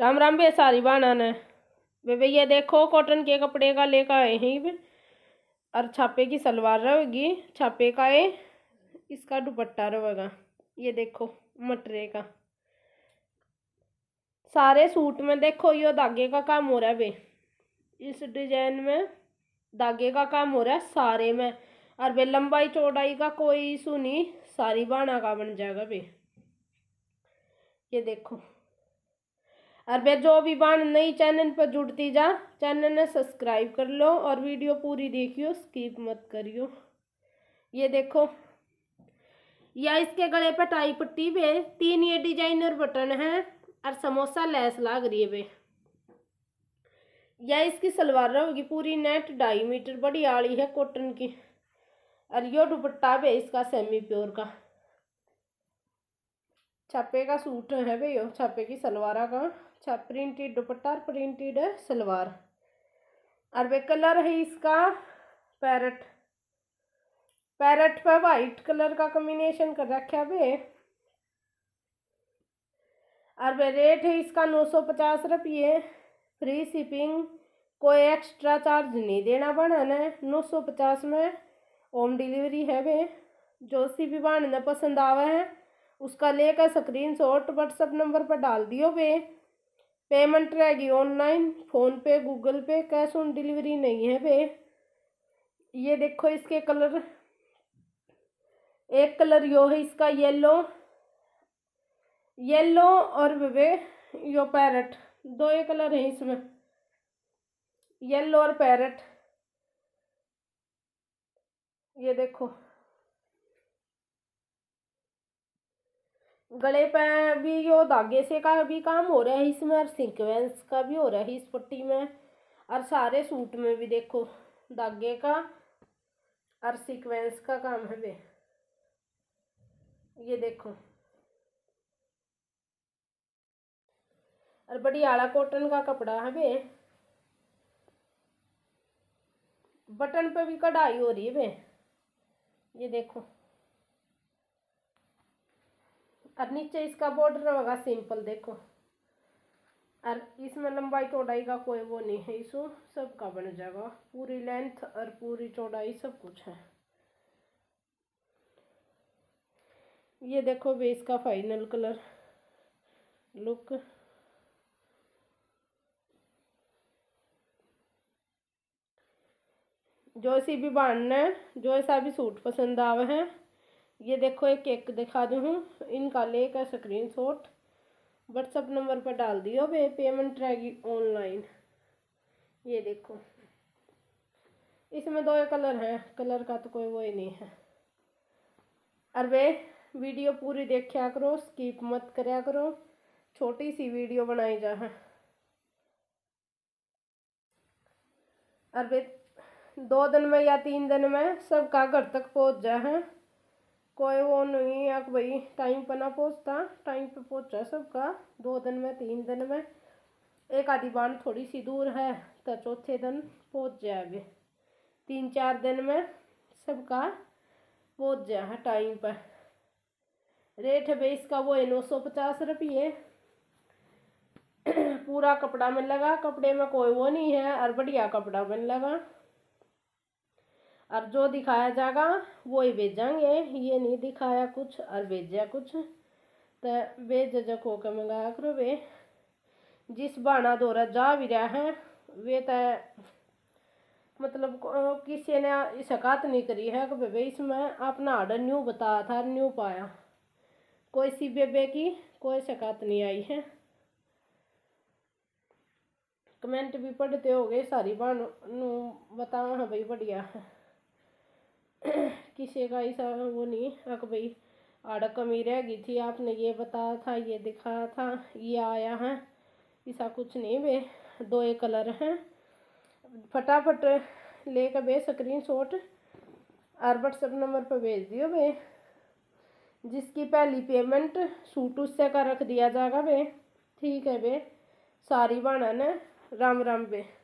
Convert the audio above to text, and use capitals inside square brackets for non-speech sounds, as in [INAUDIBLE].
राम राम भैया सारी बाना ने वे भैया देखो कॉटन के कपड़े का लेकर आए हैं और छापे की सलवार रहेगी छापे का है इसका दुपट्टा रहेगा ये देखो मटरे का सारे सूट में देखो यो धागे का काम हो रहा है वे इस डिजाइन में धागे का काम हो रहा है सारे में और वे लंबाई चौड़ाई का कोई सुनी नहीं सारी बाना का बन जाएगा वे ये देखो और वे जो भी बाण नई चैनल पर जुड़ती जा चैनल ने सब्सक्राइब कर लो और वीडियो पूरी देखियो स्किप मत करियो ये देखो या इसके गले पर टाई पट्टी पे तीन ये डिजाइनर बटन है और समोसा लैस लाग रही है वे या इसकी सलवार रहोगी पूरी नेट ढाई मीटर बड़ी आड़ी है कॉटन की और यो दुपट्टा बे इसका सेमी प्योर का छापे का सूट है भाई छापे की सलवारा का अच्छा प्रिंटेड दुपट्टा और प्रिंटेड सलवार और वे कलर है इसका पैरट पैरट पर वाइट कलर का कॉम्बिनेशन कर रखा वे और वे रेट है इसका नौ सौ पचास रुपये फ्री शिपिंग कोई एक्स्ट्रा चार्ज नहीं देना पड़ा है नौ सौ पचास में होम डिलीवरी है वे जो सी भी बाण पसंद आवा है उसका लेकर स्क्रीन शॉट व्हाट्सअप नंबर पर डाल दियो वे पेमेंट रहेगी online PhonePe Google Pay cash on delivery नहीं है वे ये देखो इसके कलर एक कलर यो है इसका येलो येलो और वे यो पैरट दो ये कलर हैं इसमें येलो और पैरट ये देखो गले पे भी यो धागे से का भी काम हो रहा है इसमें और सिक्वेंस का भी हो रहा है इस पट्टी में और सारे सूट में भी देखो धागे का और सिक्वेंस का काम है वे ये देखो और बड़ी आला कॉटन का कपड़ा है वे बटन पे भी कढ़ाई हो रही है वे ये देखो और नीचे इसका बॉर्डर होगा सिंपल देखो और इसमें लंबाई चौड़ाई का कोई वो नहीं है इसको सबका बन जाएगा पूरी लेंथ और पूरी चौड़ाई सब कुछ है ये देखो भी इसका फाइनल कलर लुक जो सी भी बांधना है जो ऐसा भी सूट पसंद आवे हैं ये देखो एक केक दिखा दूँ इनका ले का स्क्रीन शॉट व्हाट्सअप नंबर पर डाल दियो पे पेमेंट रहेगी ऑनलाइन ये देखो इसमें दो कलर हैं कलर का तो कोई वो ही नहीं है अरे वे वीडियो पूरी देखा करो स्कीप मत कराया करो छोटी सी वीडियो बनाई जा अरे दो दिन में या तीन दिन में सबका घर तक पहुंच जा है कोई वो नहीं है भाई टाइम पर ना पहुँचता टाइम पर पहुँचा सबका दो दिन में तीन दिन में एक आधी बांध थोड़ी सी दूर है तो चौथे दिन पहुँच अभी तीन चार दिन में सबका पहुँच जाए टाइम पर रेट है भाई इसका वो है नौ सौ पचास रुपये [CLEARS THROAT] पूरा कपड़ा मिल लगा कपड़े में कोई वो नहीं है और बढ़िया कपड़ा मिल लगा और जो दिखाया जाएगा वो ही भेजेंगे ये नहीं दिखाया कुछ और भेजा कुछ तो वे खो के मंगाया करो वे जिस बाणा दौरा जा भी रहा है वे तो मतलब किसी ने शिकायत नहीं करी है कि बेबे इसमें अपना आर्डर न्यू बताया था न्यू पाया कोई सी बेबे की कोई शिकायत नहीं आई है कमेंट भी पढ़ते हो गए सारी बहन बताओ हाँ भाई बढ़िया है किसी का ऐसा वो नहीं है भाई आड़ कमी रह गई थी आपने ये बताया था ये दिखाया था ये आया है ऐसा कुछ नहीं बे दो एक कलर हैं फटाफट ले कर बे स्क्रीन शॉट और व्हाट्सएप नंबर पर भेज दियो बे जिसकी पहली पेमेंट सूट उससे का रख दिया जाएगा बे ठीक है बे सारी बना ने राम राम बे